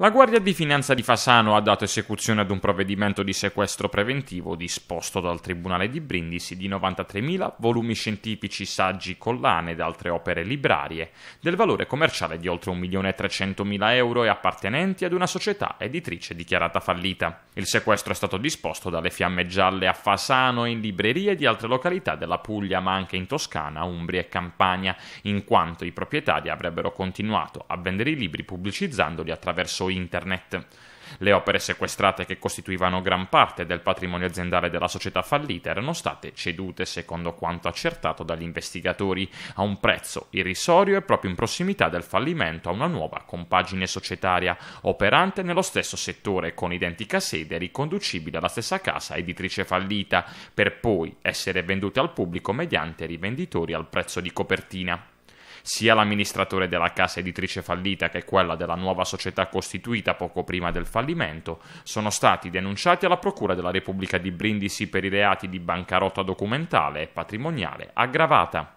La Guardia di Finanza di Fasano ha dato esecuzione ad un provvedimento di sequestro preventivo disposto dal Tribunale di Brindisi di 93.000 volumi scientifici, saggi, collane ed altre opere librarie, del valore commerciale di oltre 1.300.000 euro e appartenenti ad una società editrice dichiarata fallita. Il sequestro è stato disposto dalle Fiamme Gialle a Fasano e in librerie di altre località della Puglia, ma anche in Toscana, Umbria e Campania, in quanto i proprietari avrebbero continuato a vendere i libri pubblicizzandoli attraverso internet. Le opere sequestrate che costituivano gran parte del patrimonio aziendale della società fallita erano state cedute, secondo quanto accertato dagli investigatori, a un prezzo irrisorio e proprio in prossimità del fallimento a una nuova compagine societaria operante nello stesso settore con identica sede riconducibile alla stessa casa editrice fallita, per poi essere vendute al pubblico mediante rivenditori al prezzo di copertina sia l'amministratore della casa editrice fallita che quella della nuova società costituita poco prima del fallimento, sono stati denunciati alla Procura della Repubblica di Brindisi per i reati di bancarotta documentale e patrimoniale aggravata.